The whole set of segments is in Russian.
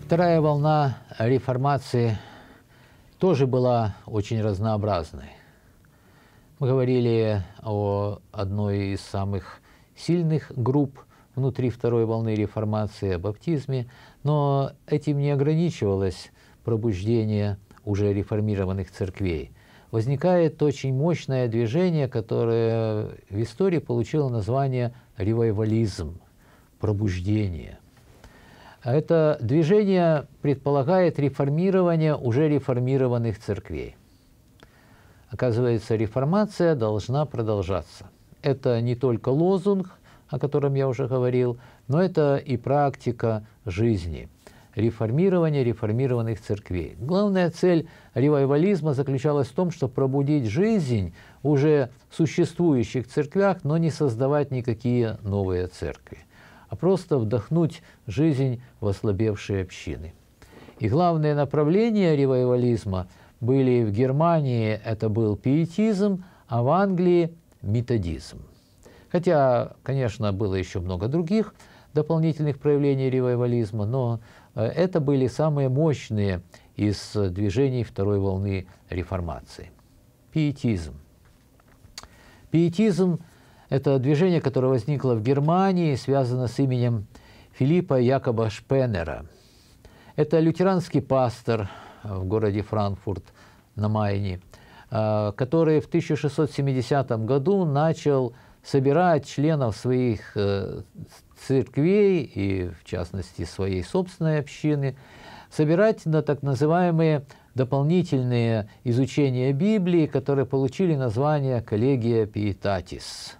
Вторая волна реформации тоже была очень разнообразной. Мы говорили о одной из самых сильных групп внутри второй волны реформации, о баптизме, но этим не ограничивалось пробуждения уже реформированных церквей, возникает очень мощное движение, которое в истории получило название ревайвализм, пробуждение. Это движение предполагает реформирование уже реформированных церквей. Оказывается, реформация должна продолжаться. Это не только лозунг, о котором я уже говорил, но это и практика жизни – реформирования реформированных церквей. Главная цель ревайвализма заключалась в том, чтобы пробудить жизнь уже существующих церквях, но не создавать никакие новые церкви, а просто вдохнуть жизнь в ослабевшие общины. И главные направления ревайвализма были в Германии это был пиетизм, а в Англии методизм. Хотя, конечно, было еще много других дополнительных проявлений ревайвализма, но Э, это были самые мощные из движений второй волны реформации. Пиетизм. Пиетизм – это движение, которое возникло в Германии, связано с именем Филиппа Якоба Шпенера. Это лютеранский пастор э, в городе Франкфурт на Майне, э, который в 1670 году начал собирать членов своих э, церквей и, в частности, своей собственной общины, собирать на так называемые дополнительные изучения Библии, которые получили название «Коллегия Пиетатис»,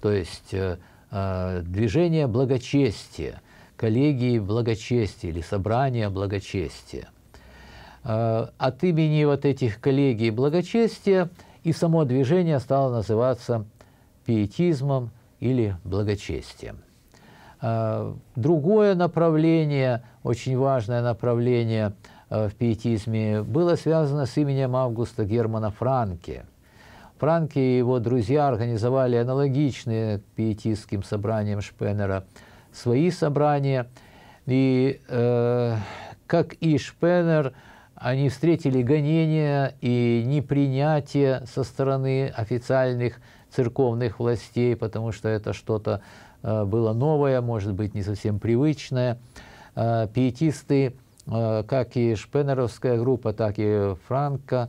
то есть э, э, движение благочестия, коллегии благочестия или собрания благочестия. От имени вот этих коллегий благочестия и само движение стало называться пиетизмом или благочестием. А, другое направление, очень важное направление а, в пиетизме, было связано с именем Августа Германа Франки. Франки и его друзья организовали аналогичные к пиетистским собраниям Шпеннера свои собрания. И э, как и Шпеннер, они встретили гонения и непринятие со стороны официальных церковных властей, потому что это что-то э, было новое, может быть, не совсем привычное. Э, пиетисты, э, как и шпенеровская группа, так и Франко,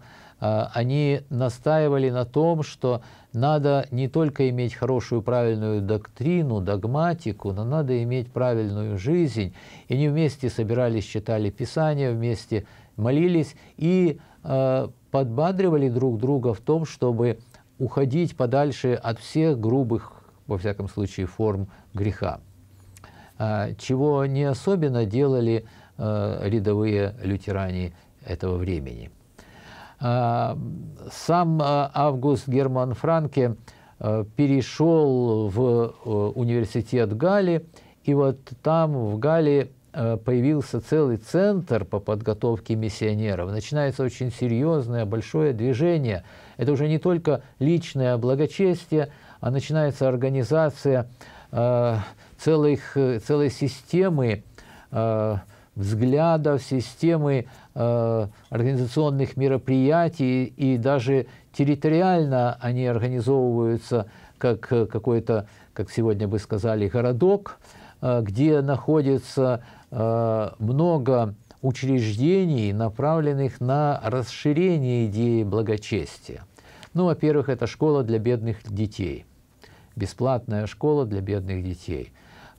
они настаивали на том, что надо не только иметь хорошую правильную доктрину, догматику, но надо иметь правильную жизнь. И они вместе собирались, читали Писание, вместе молились и э, подбадривали друг друга в том, чтобы уходить подальше от всех грубых, во всяком случае, форм греха, э, чего не особенно делали э, рядовые лютеране этого времени. Э, сам э, Август Герман Франке э, перешел в э, университет Гали, и вот там, в Гали Э, появился целый центр по подготовке миссионеров. Начинается очень серьезное большое движение. Это уже не только личное благочестие, а начинается организация э, целых, целой системы э, взглядов, системы э, организационных мероприятий, и даже территориально они организовываются как э, какой-то, как сегодня бы сказали, городок, э, где находится Э, много учреждений, направленных на расширение идеи благочестия. Ну, во-первых, это школа для бедных детей, бесплатная школа для бедных детей.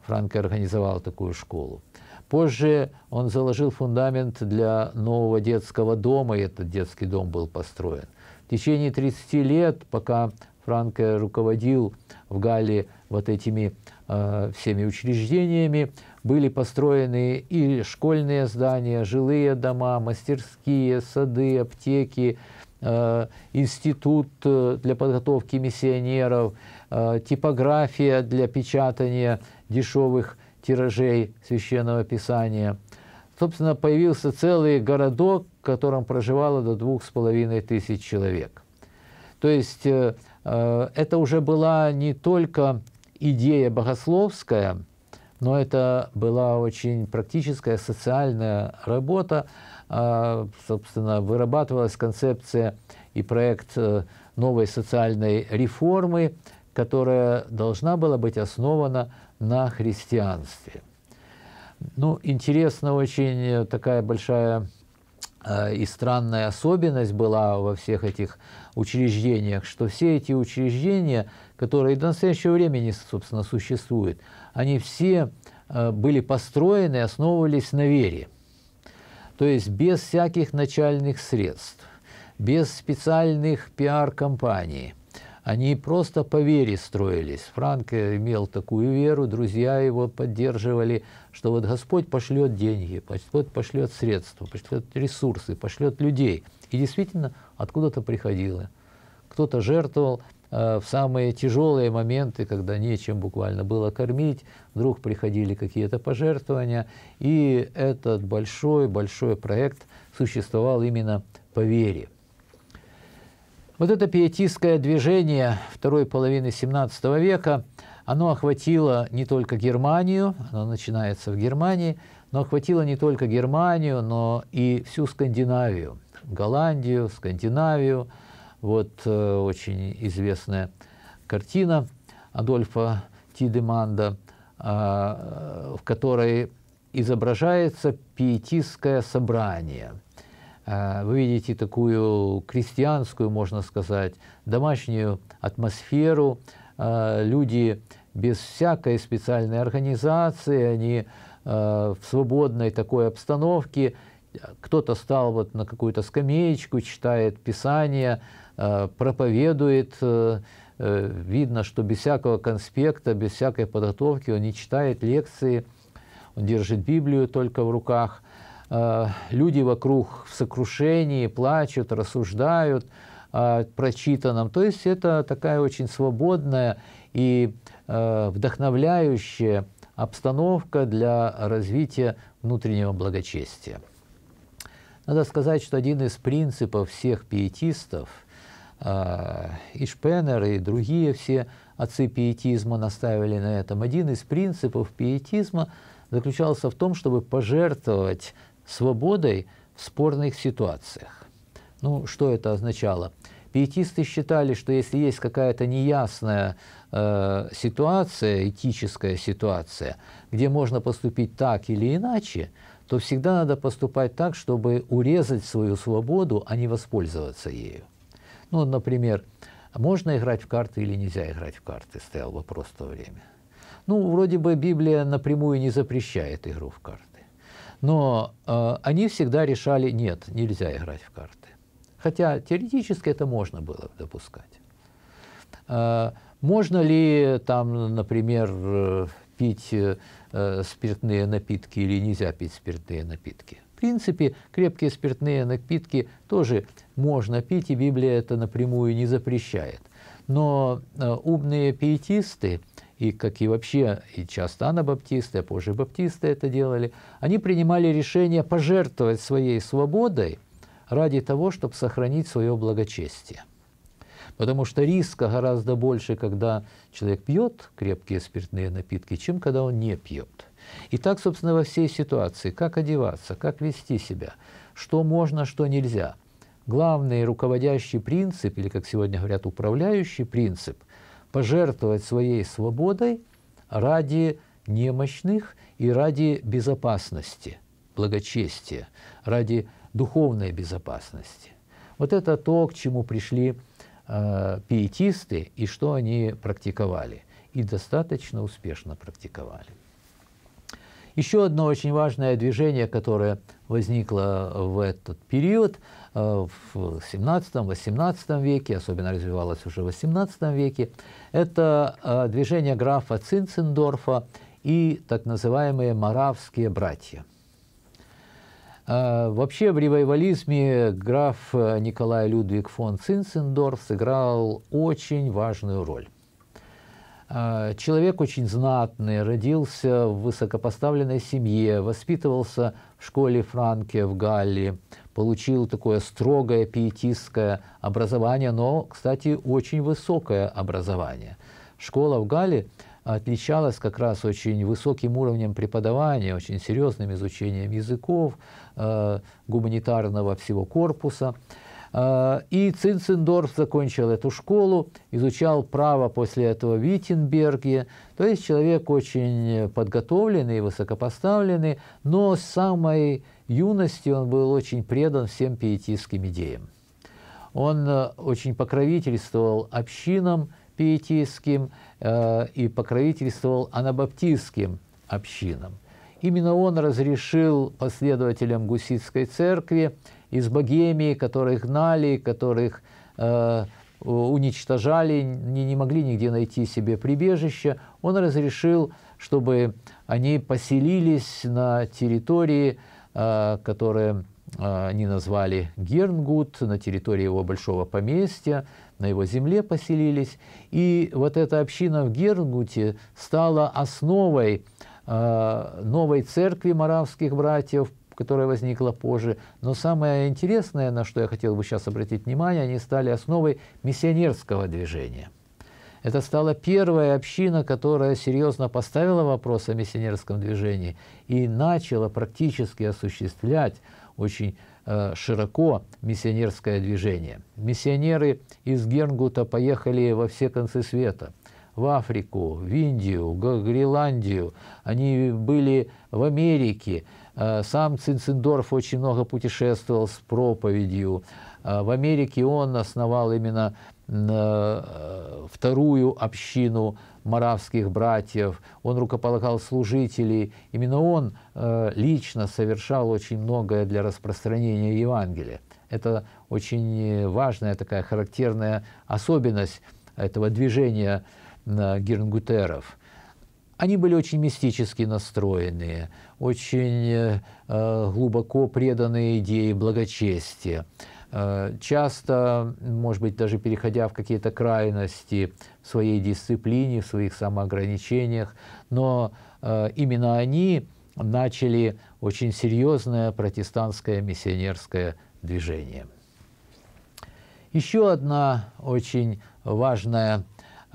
Франко организовал такую школу. Позже он заложил фундамент для нового детского дома, и этот детский дом был построен. В течение 30 лет, пока Франко руководил в Галле вот этими э, всеми учреждениями, были построены и школьные здания, жилые дома, мастерские, сады, аптеки, э, институт э, для подготовки миссионеров, э, типография для печатания дешевых тиражей Священного Писания. Собственно, появился целый городок, в котором проживало до двух с половиной тысяч человек. То есть это уже была не только идея богословская – но это была очень практическая социальная работа. А, собственно, вырабатывалась концепция и проект э, новой социальной реформы, которая должна была быть основана на христианстве. Ну, интересно очень э, такая большая Э, и странная особенность была во всех этих учреждениях, что все эти учреждения, которые до настоящего времени, собственно, существуют, они все э, были построены основывались на вере. То есть без всяких начальных средств, без специальных пиар-компаний – они просто по вере строились. Франк э, имел такую веру, друзья его поддерживали, что вот Господь пошлет деньги, Господь пошлет средства, пошлет ресурсы, пошлет людей. И действительно, откуда-то приходило. Кто-то жертвовал, э, в самые тяжелые моменты, когда нечем буквально было кормить, вдруг приходили какие-то пожертвования, и этот большой-большой проект существовал именно по вере. Вот это пиетистское движение второй половины XVII века, оно охватило не только Германию, оно начинается в Германии, но охватило не только Германию, но и всю Скандинавию, Голландию, Скандинавию. Вот э, очень известная картина Адольфа Тидеманда, а, э, в которой изображается пиетистское собрание – Э, вы видите такую крестьянскую, можно сказать, домашнюю атмосферу. Э, люди без всякой специальной организации, они э, в свободной такой обстановке. Кто-то стал вот на какую-то скамеечку, читает Писание, проповедует. Видно, что без всякого конспекта, без всякой подготовки он не читает лекции, он держит Библию только в руках – Э, люди вокруг в сокрушении плачут, рассуждают о прочитанном. То есть это такая очень свободная и э, вдохновляющая обстановка для развития внутреннего благочестия. Надо сказать, что один из принципов всех пиетистов, э, и Шпенер, и другие все отцы пиетизма наставили на этом, один из принципов пиетизма заключался в том, чтобы пожертвовать свободой в спорных ситуациях. Ну, что это означало? Пиетисты считали, что если есть какая-то неясная э, ситуация, этическая ситуация, где можно поступить так или иначе, то всегда надо поступать так, чтобы урезать свою свободу, а не воспользоваться ею. Ну, например, можно играть в карты или нельзя играть в карты, стоял вопрос в то время. Ну, вроде бы Библия напрямую не запрещает игру в карты. Но э, они всегда решали, нет, нельзя играть в карты. Хотя теоретически это можно было допускать. Э, можно ли там, например, э, пить э, э, спиртные напитки или нельзя пить спиртные напитки? В принципе, крепкие спиртные напитки тоже можно пить, и Библия это напрямую не запрещает. Но э, умные пиетисты – и как и вообще и часто анабаптисты, а позже баптисты это делали, они принимали решение пожертвовать своей свободой ради того, чтобы сохранить свое благочестие. Потому что риска гораздо больше, когда человек пьет крепкие спиртные напитки, чем когда он не пьет. И так, собственно, во всей ситуации, как одеваться, как вести себя, что можно, что нельзя. Главный руководящий принцип, или, как сегодня говорят, управляющий принцип – пожертвовать своей свободой ради немощных и ради безопасности, благочестия, ради духовной безопасности. Вот это то, к чему пришли э, пиетисты и что они практиковали. И достаточно успешно практиковали. Еще одно очень важное движение, которое возникло в этот период, э, в 17-18 веке, особенно развивалось уже в 18 веке, это э, движение графа Цинцендорфа и так называемые «маравские братья». Э, вообще в ревайвализме граф Николай Людвиг фон Цинцендорф сыграл очень важную роль. А, человек очень знатный, родился в высокопоставленной семье, воспитывался в школе Франке в Галлии, получил такое строгое пиетистское образование, но, кстати, очень высокое образование. Школа в Галлии отличалась как раз очень высоким уровнем преподавания, очень серьезным изучением языков, э, гуманитарного всего корпуса – а, и Цинцендорф закончил эту школу, изучал право после этого в Виттенберге. То есть человек очень подготовленный, высокопоставленный, но с самой юности он был очень предан всем пиетистским идеям. Он э, очень покровительствовал общинам пиетистским э, и покровительствовал анабаптистским общинам. Именно он разрешил последователям Гуситской церкви из Богемии, которых гнали, которых э, уничтожали, не, не могли нигде найти себе прибежище, он разрешил, чтобы они поселились на территории, э, которые э, они назвали Гернгут, на территории его большого поместья, на его земле поселились. И вот эта община в Гернгуте стала основой э, новой церкви маравских братьев которая возникла позже. Но самое интересное, на что я хотел бы сейчас обратить внимание, они стали основой миссионерского движения. Это стала первая община, которая серьезно поставила вопрос о миссионерском движении и начала практически осуществлять очень э, широко миссионерское движение. Миссионеры из Гернгута поехали во все концы света – в Африку, в Индию, в Гренландию, они были в Америке. Э, сам Цинциндорф очень много путешествовал с проповедью. Э, в Америке он основал именно э, вторую общину маравских братьев, он рукополагал служителей, именно он лично совершал очень многое для распространения Евангелия. Это очень важная такая характерная особенность этого движения Гернгутеров. Они были очень мистически настроенные, очень э, э, глубоко преданные идее благочестия э, часто, может быть, даже переходя в какие-то крайности в своей дисциплине, в своих самоограничениях, но именно они начали очень серьезное протестантское миссионерское движение. Еще одна очень важная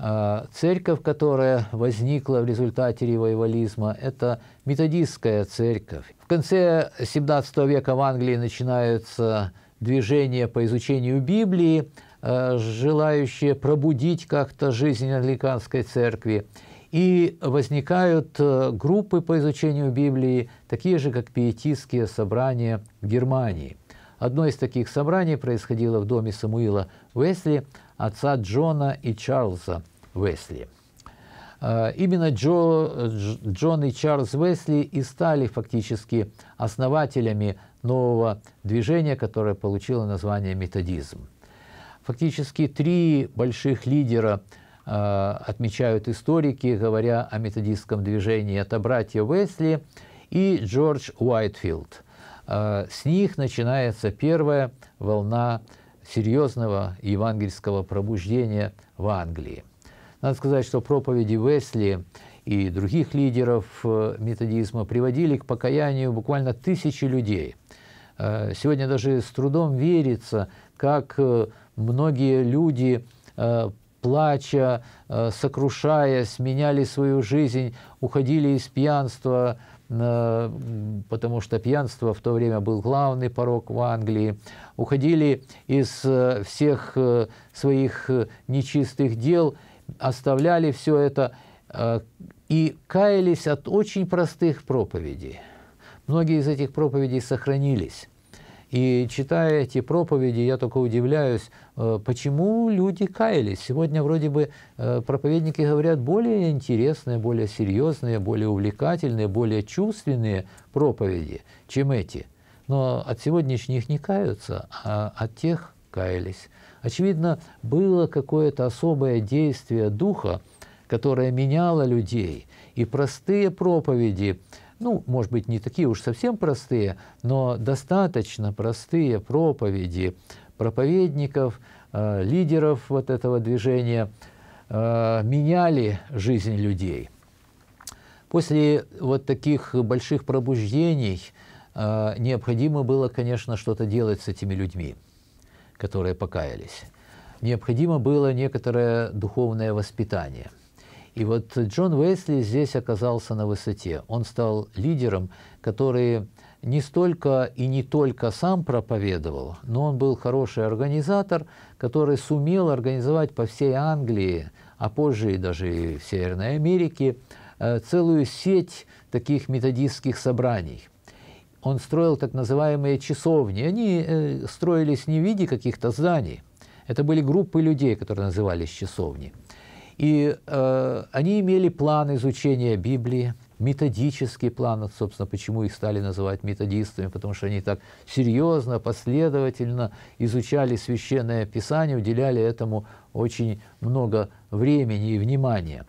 а, церковь, которая возникла в результате ревайвализма, это методистская церковь. В конце 17 века в Англии начинаются движения по изучению Библии, а, желающие пробудить как-то жизнь англиканской церкви. И возникают а, группы по изучению Библии, такие же, как пиетистские собрания в Германии. Одно из таких собраний происходило в доме Самуила Уэсли, отца Джона и Чарльза, Уэсли. А, именно Джо, Джон и Чарльз Уэсли и стали фактически основателями нового движения, которое получило название методизм. Фактически три больших лидера а, отмечают историки, говоря о методистском движении. Это братья Уэсли и Джордж Уайтфилд. А, с них начинается первая волна серьезного евангельского пробуждения в Англии. Надо сказать, что проповеди Весли и других лидеров э, методизма приводили к покаянию буквально тысячи людей. Э, сегодня даже с трудом верится, как э, многие люди, плача, сокрушаясь, меняли свою жизнь, уходили из пьянства, потому что пьянство в то время был главный порог в Англии, уходили из всех своих нечистых дел – оставляли все это э, и каялись от очень простых проповедей. Многие из этих проповедей сохранились. И читая эти проповеди, я только удивляюсь, э, почему люди каялись. Сегодня вроде бы э, проповедники говорят более интересные, более серьезные, более увлекательные, более чувственные проповеди, чем эти. Но от сегодняшних не каются, а от тех каялись. Очевидно, было какое-то особое действие духа, которое меняло людей. И простые проповеди, ну, может быть, не такие уж совсем простые, но достаточно простые проповеди проповедников, э, лидеров вот этого движения э, меняли жизнь людей. После вот таких больших пробуждений э, необходимо было, конечно, что-то делать с этими людьми которые покаялись, необходимо было некоторое духовное воспитание. И вот Джон Уэсли здесь оказался на высоте. Он стал лидером, который не столько и не только сам проповедовал, но он был хороший организатор, который сумел организовать по всей Англии, а позже и даже и в Северной Америке, э, целую сеть таких методистских собраний – он строил так называемые часовни. Они э, строились не в виде каких-то зданий. Это были группы людей, которые назывались часовни. И э, они имели план изучения Библии, методический план, собственно, почему их стали называть методистами, потому что они так серьезно, последовательно изучали священное писание, уделяли этому очень много времени и внимания.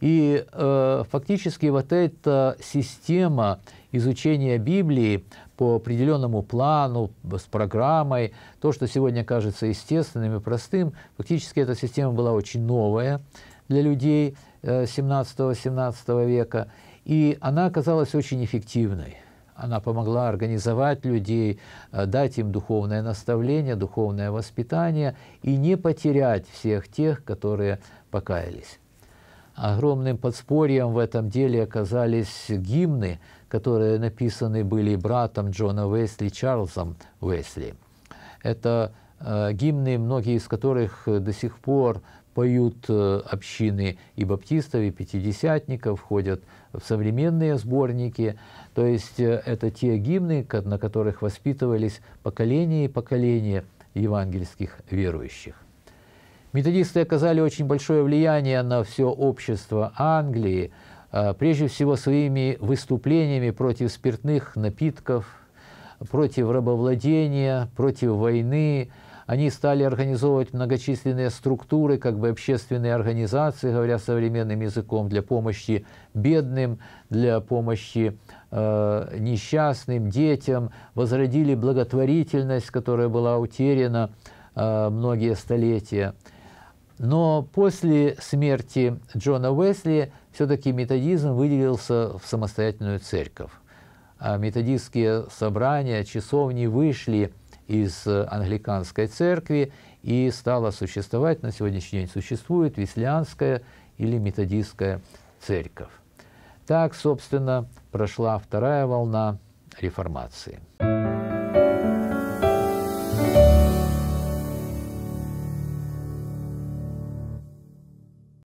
И э, фактически вот эта система изучение Библии по определенному плану, с программой, то, что сегодня кажется естественным и простым, фактически эта система была очень новая для людей 17-18 э, века, и она оказалась очень эффективной. Она помогла организовать людей, э, дать им духовное наставление, духовное воспитание и не потерять всех тех, которые покаялись. Огромным подспорьем в этом деле оказались гимны, которые написаны были братом Джона Уэсли Чарльзом Уэсли. Это э, гимны, многие из которых до сих пор поют э, общины и баптистов, и пятидесятников, входят в современные сборники. То есть э, это те гимны, на которых воспитывались поколения и поколения евангельских верующих. Методисты оказали очень большое влияние на все общество Англии – Э, прежде всего своими выступлениями против спиртных напитков, против рабовладения, против войны. Они стали организовывать многочисленные структуры, как бы общественные организации, говоря современным языком, для помощи бедным, для помощи э, несчастным, детям. Возродили благотворительность, которая была утеряна э, многие столетия. Но после смерти Джона Уэсли все-таки методизм выделился в самостоятельную церковь. А методистские собрания, часовни вышли из англиканской церкви и стала существовать, на сегодняшний день существует Веслианская или Методистская церковь. Так, собственно, прошла вторая волна реформации.